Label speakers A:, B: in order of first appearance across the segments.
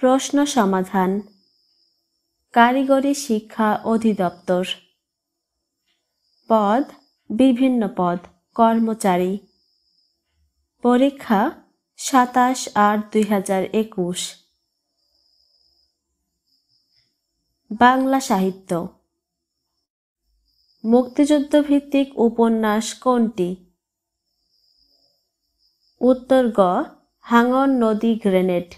A: প্রশ্ন সমাধান কারিগরি শিক্ষা অধিদপ্তর পদ বিভিন্ন পদ কর্মচারী পরীক্ষা সাতাশ আট দুই হাজার একুশ বাংলা সাহিত্য মুক্তিযুদ্ধভিত্তিক উপন্যাস কোনটি উত্তর গ হাঙ্গন নদী গ্রেনেড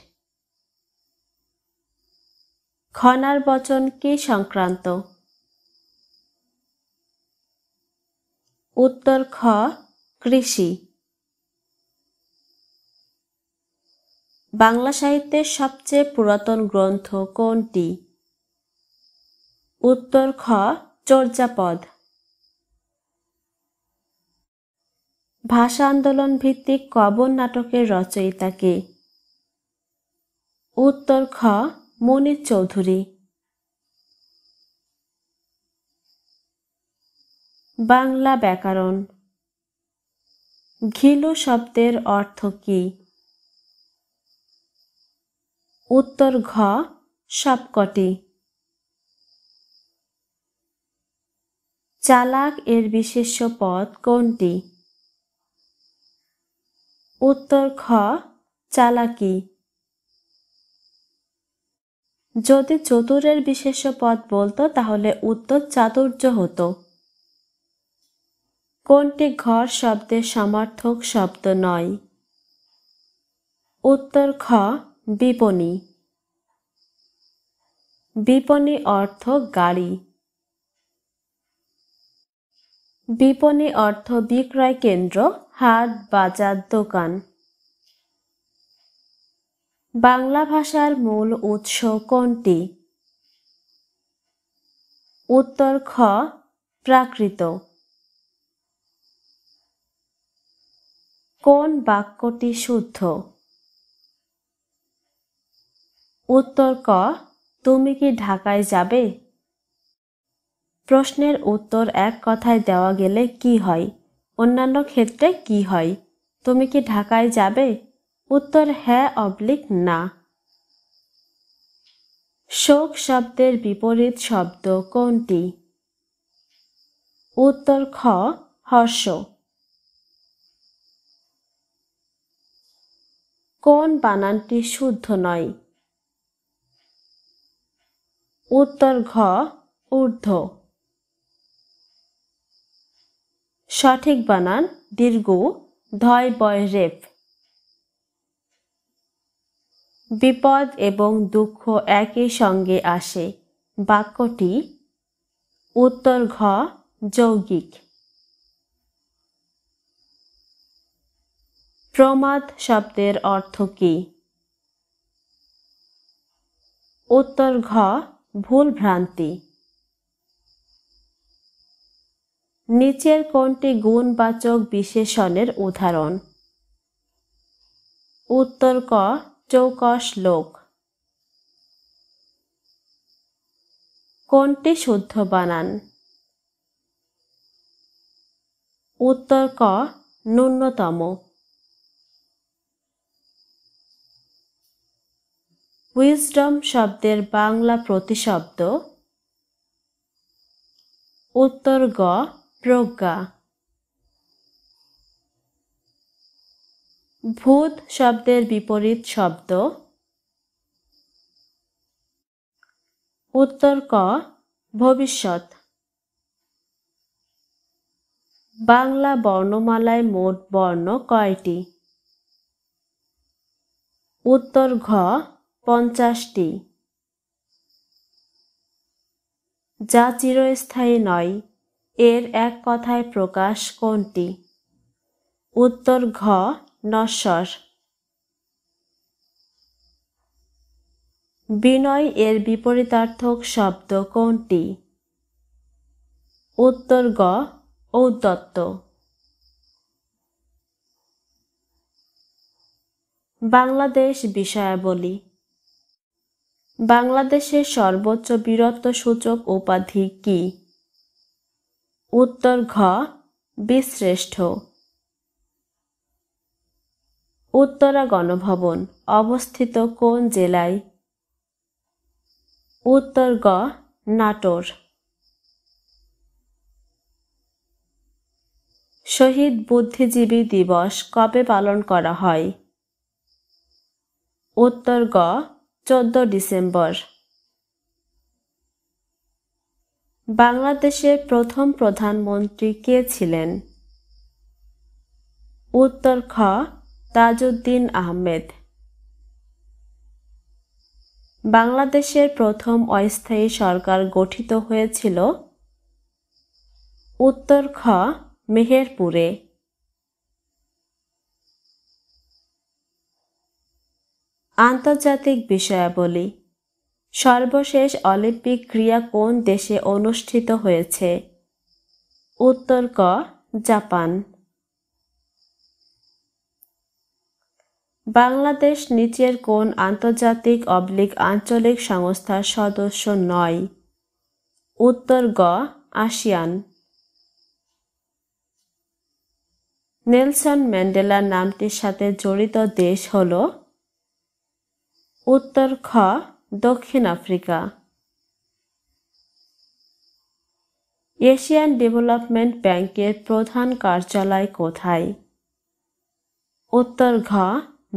A: খনার বচন কে সংক্রান্ত উত্তর খ কৃষি বাংলা সাহিত্যের সবচেয়ে পুরাতন গ্রন্থ কোনটি উত্তর খ চর্যাপদ ভাষা আন্দোলন ভিত্তিক কবন নাটকের রচয়িতা কে উত্তর খ মনির চৌধুরী বাংলা ব্যাকরণ ঘিলু শব্দের অর্থ কী উত্তর ঘ সবকটি চালাক এর বিশেষ্য পদ কোনটি উত্তর খ চালাকি যদি চতুরের বিশেষ পদ বলতো তাহলে উত্তর চাতুর্য হতো কোনটি ঘর শব্দের সমার্থক শব্দ নয় উত্তর খ বিপণী বিপণী অর্থ গাড়ি বিপণী অর্থ বিক্রয় কেন্দ্র হাট বাজার দোকান বাংলা ভাষার মূল উৎস কোনটি উত্তর খ প্রাকৃত কোন বাক্যটি শুদ্ধ উত্তর ক তুমি কি ঢাকায় যাবে প্রশ্নের উত্তর এক কথায় দেওয়া গেলে কি হয় অন্যান্য ক্ষেত্রে কি হয় তুমি কি ঢাকায় যাবে উত্তর হ্যাঁ অবলিক না শোক শব্দের বিপরীত শব্দ কোনটি উত্তর খ হর্ষ কোন বানানটি শুদ্ধ নয় উত্তর ঘ ঊর্ধ্ব সঠিক বানান দীর্ঘ ধয় বয় রেফ বিপদ এবং দুঃখ একই সঙ্গে আসে বাক্যটি উত্তর ঘ যৌগিক প্রমাদ শব্দের অর্থ কি উত্তর ঘ ভুল ভ্রান্তি নিচের কোনটি গুণবাচক বিশেষণের উদাহরণ উত্তর ক চৌকশ লোক কোনটি শুদ্ধ বানান উত্তর ক ন্যূনতম উইজডম শব্দের বাংলা প্রতিশব্দ উত্তর গ প্রজ্ঞা ভূত শব্দের বিপরীত শব্দ উত্তর ক ভবিষ্যৎ বাংলা বর্ণমালায় মোট বর্ণ কয়টি উত্তর ঘ পঞ্চাশটি যা চিরস্থায়ী নয় এর এক কথায় প্রকাশ কোনটি উত্তর ঘ নশ্বর বিনয় এর বিপরীতার্থক শব্দ কোনটি উত্তর গ ঔদত্ত বাংলাদেশ বিষয়াবলী বাংলাদেশের সর্বোচ্চ বীরত্ব সূচক উপাধি কি উত্তর ঘ বিশ্রেষ্ঠ উত্তরা গণভবন অবস্থিত কোন জেলায় উত্তর গ নাটোর শহীদ বুদ্ধিজীবী দিবস কবে পালন করা হয় উত্তর গ চোদ্দ ডিসেম্বর বাংলাদেশের প্রথম প্রধানমন্ত্রী কে ছিলেন উত্তর খ তাজউদ্দিন আহমেদ বাংলাদেশের প্রথম অস্থায়ী সরকার গঠিত হয়েছিল উত্তর খ মেহেরপুরে আন্তর্জাতিক বিষয়াবলী সর্বশেষ অলিম্পিক ক্রীড়া কোন দেশে অনুষ্ঠিত হয়েছে উত্তর ক জাপান বাংলাদেশ নিচের কোন আন্তর্জাতিক অবলিক আঞ্চলিক সংস্থার সদস্য নয় উত্তর গ আসিয়ান নেলসন ম্যান্ডেলা নামটির সাথে জড়িত দেশ হল উত্তর খ দক্ষিণ আফ্রিকা এশিয়ান ডেভেলপমেন্ট ব্যাংকের প্রধান কার্যালয় কোথায় উত্তর ঘ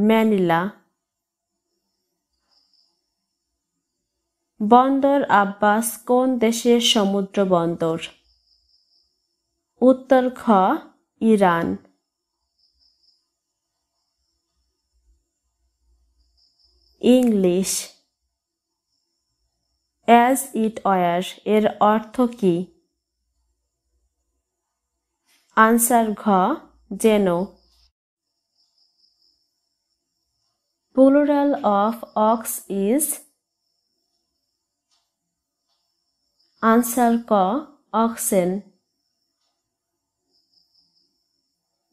A: ম্যানিলা বন্দর আব্বাস কোন দেশের সমুদ্র বন্দর উত্তর খ Iran English as it were এর অর্থ কি আনসার ঘ যেন Plural of ox is answer ka oxen.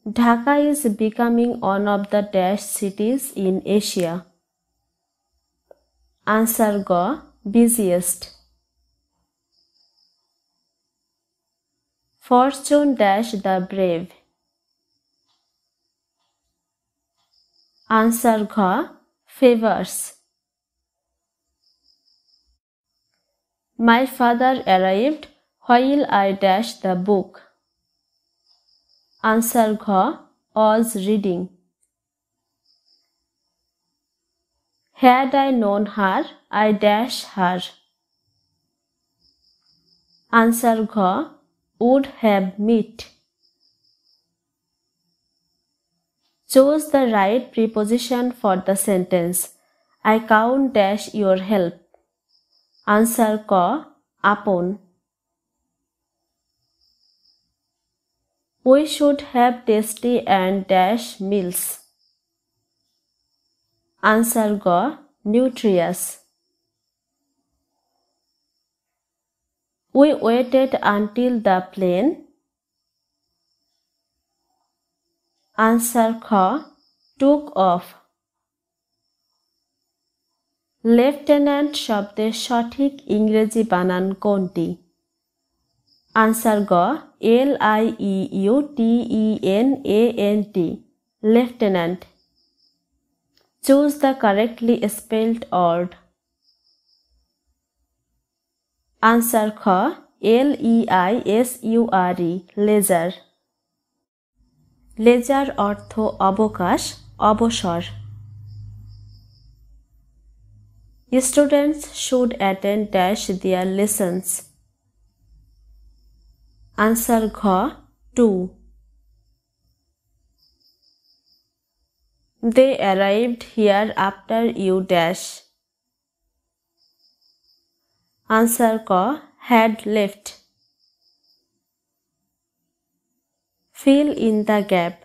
A: Dhaka is becoming one of the dash cities in Asia. Answer ga busiest. Fortune dash the brave. Answer gha favors. My father arrived while I dashed the book. Answer Gha was reading. Had I known her, I dash her. Answer Gha would have met. Choose the right preposition for the sentence. I count dash your help. Answer ka upon. We should have tasty and dash meals. Answer go nutritious. We waited until the plane answer খ took of lieutenant শব্দের সঠিক ইংরেজি বানান কোনটি answer গ L I E U T E N A N T lieutenant choose the correctly spelled word answer খ L E I S U R E leisure leisure অর্থ অবকাশ অবসর students should attend dash their lessons answer ঘ to they arrived here after you dash answer ক had left Fill in the gap.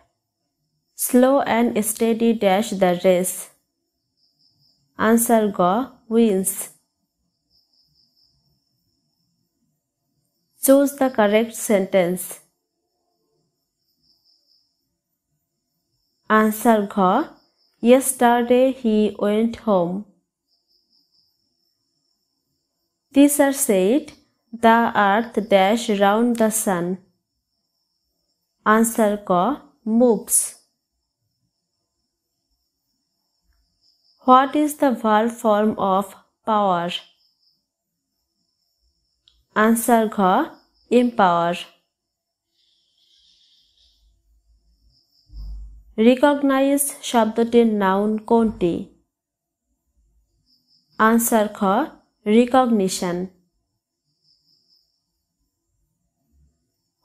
A: Slow and steady dash the race. Answer Go wins. Choose the correct sentence. Answer Go. Yesterday he went home. These are said the earth dash round the sun. Answer ক moves what is the verb form of power answer ঘ empower recognize শব্দটির noun কোনটি answer খ recognition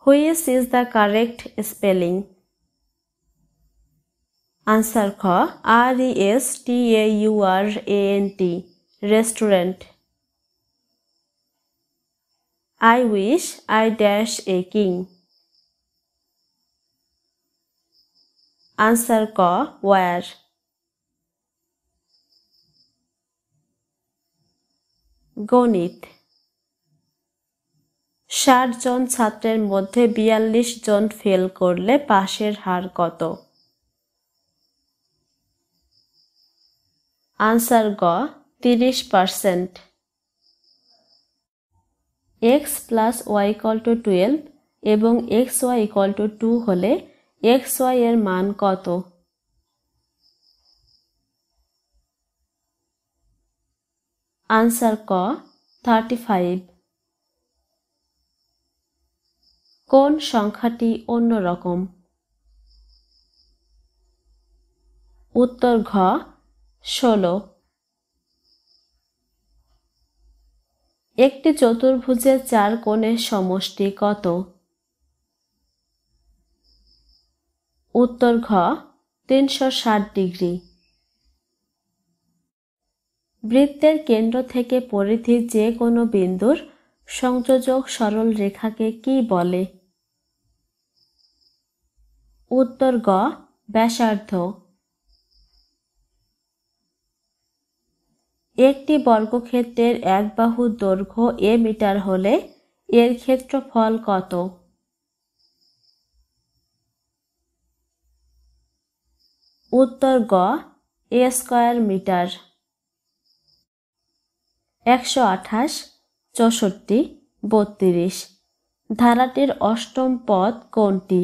A: Which is the correct spelling? Answer খ R E S T A U R A N T restaurant. I wish I dash a king. Answer ক where. Gonit. ষাট জন ছাত্রের মধ্যে বিয়াল্লিশ জন fail করলে পাশের হার কত আনসার গ তিরিশ percent X plus Y equal to twelve এবং X Y equal to two হলে এক্স ওয়াই এর মান কত আনসার ক থার্টি ফাইভ কোন সংখ্যাটি অন্যরকম উত্তর ঘ ষোলো একটি চতুর্ভুজের চার কোণের সমষ্টি কত উত্তর ঘ তিনশো ষাট ডিগ্রি বৃত্তের কেন্দ্র থেকে পরিধি যে কোনো বিন্দুর সংযোজক সরল রেখাকে কি বলে উত্তর গ ব্যাসার্ধ একটি বর্গক্ষেত্রের এক বাহু দৈর্ঘ্য এ মিটার হলে এর ক্ষেত্রফল কত উত্তর গ এ স্কয়ার মিটার একশো আঠাশ চৌষট্টি বত্রিশ ধারাটির অষ্টম পদ কোনটি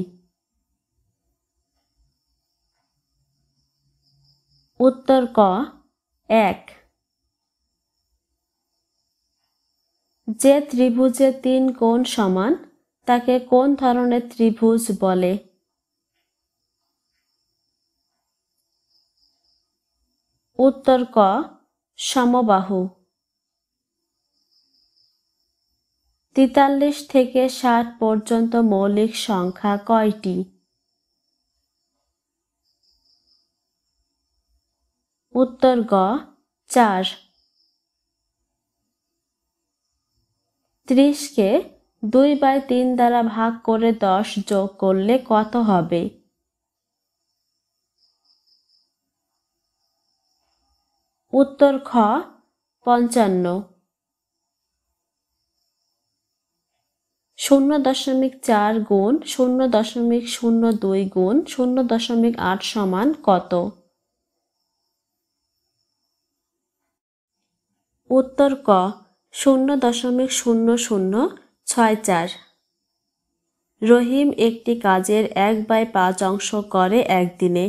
A: উত্তর ক এক যে ত্রিভুজে তিন কোণ সমান তাকে কোন ধরনের ত্রিভুজ বলে উত্তর ক সমবাহু তেতাল্লিশ থেকে ষাট পর্যন্ত মৌলিক সংখ্যা কয়টি উত্তর গ চার ত্রিশকে দুই বাই তিন দ্বারা ভাগ করে দশ যোগ করলে কত হবে উত্তর খ পঞ্চান্ন শূন্য দশমিক চার গুণ শূন্য দশমিক শূন্য দুই গুণ শূন্য দশমিক আট সমান কত উত্তর ক শূন্য দশমিক শূন্য শূন্য ছয় চার রহিম একটি কাজের এক বাই পাঁচ অংশ করে একদিনে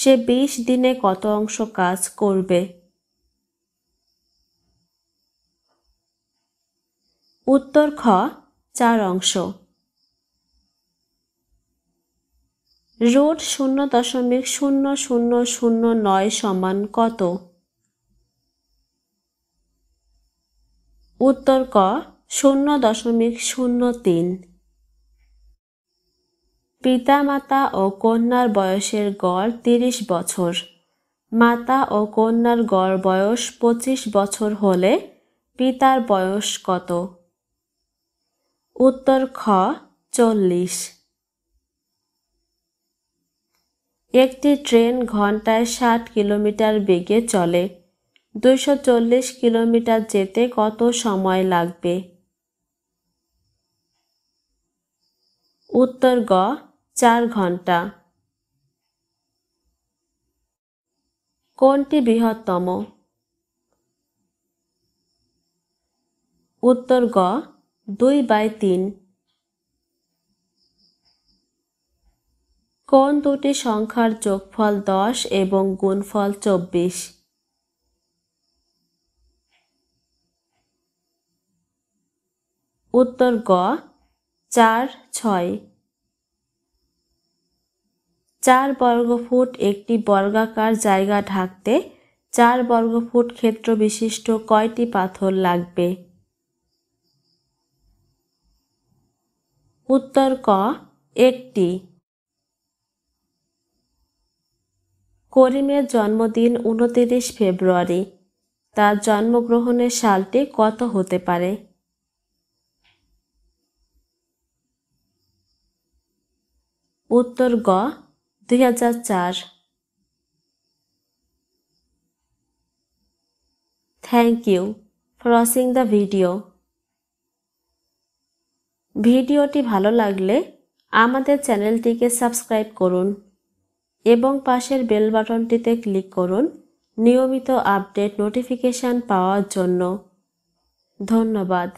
A: সে বিশ দিনে কত অংশ কাজ করবে উত্তর খ চার অংশ রোড শূন্য দশমিক শূন্য শূন্য শূন্য নয় সমান কত উত্তর ক শূন্য দশমিক শূন্য তিন পিতামাতা ও কন্যার বয়সের গড় তিরিশ বছর মাতা ও কন্যার গড় বয়স পঁচিশ বছর হলে পিতার বয়স কত উত্তর খ চল্লিশ একটি ট্রেন ঘন্টায় ষাট কিলোমিটার বেগে চলে দুইশো চল্লিশ কিলোমিটার যেতে কত সময় লাগবে উত্তর গ চার ঘন্টা কোনটি বৃহত্তম উত্তর গ দুই বাই তিন কোন দুটি সংখ্যার যোগফল দশ এবং গুণফল চব্বিশ উত্তর গ চার ছয় চার বর্গফুট একটি বর্গাকার জায়গা ঢাকতে চার বর্গফুট ক্ষেত্র বিশিষ্ট কয়টি পাথর লাগবে উত্তর ক একটি করিমের জন্মদিন উনতিরিশ ফেব্রুয়ারি তার জন্মগ্রহণের সালটি কত হতে পারে উত্তর গ দুই হাজার চার thank you for watching the video ভিডিওটি ভালো লাগলে আমাদের চ্যানেলটিকে সাবস্ক্রাইব করুন এবং পাশের বেল বাটনটিতে ক্লিক করুন নিয়মিত আপডেট নোটিফিকেশান পাওয়ার জন্য ধন্যবাদ